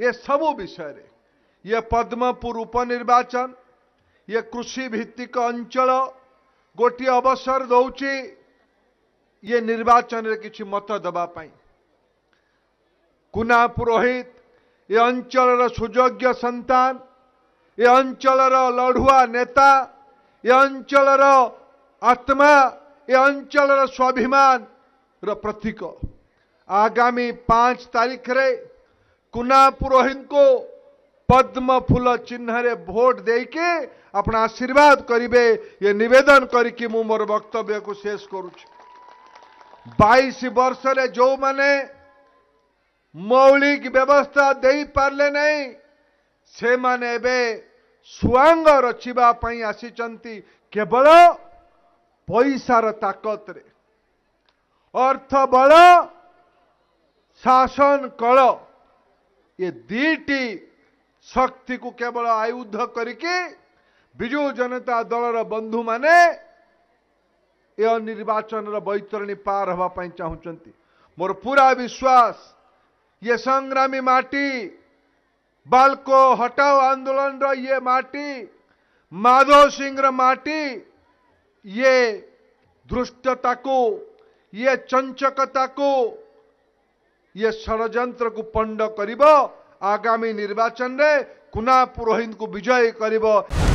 ये सब विषय ये पद्मपुर उपनिर्वाचन ये कृषि भित्तिक अंचल गोटे अवसर दौचे ये निर्वाचन रे किसी मत दवाई कुना पुरोहित ये अंचल सुजोग्य संतान ये अंचल लड़ुआ नेता ये अंचल आत्मा ये अंचल स्वाभिमान प्रतीक आगामी पांच तारीख रे कुना पुरोहित को पद्म फूल चिन्ह भोट देके अपना आशीर्वाद करे ये नवेदन करके मु मोर वक्तव्य को शेष करुच बैश वर्ष जो मैने मौलिक व्यवस्था दे पारे ना से मैंने सुआंग रचापी आसी केवल पैसार ताकत रे अर्थ बल शासन कल ये दीटी शक्ति को केवल आयुध करके विजु जनता दल रंधु मैने निर्वाचन बैतरणी पार हाप चाहते मोर पूरा विश्वास ये संग्रामी माटी बालको हटाओ आंदोलन ये माटी माधव सिंह माटी ये दृष्टता को ये चंचकता को ये षड़ को पंड कर आगामी निर्वाचन रे कुना पुरोहित को विजय कर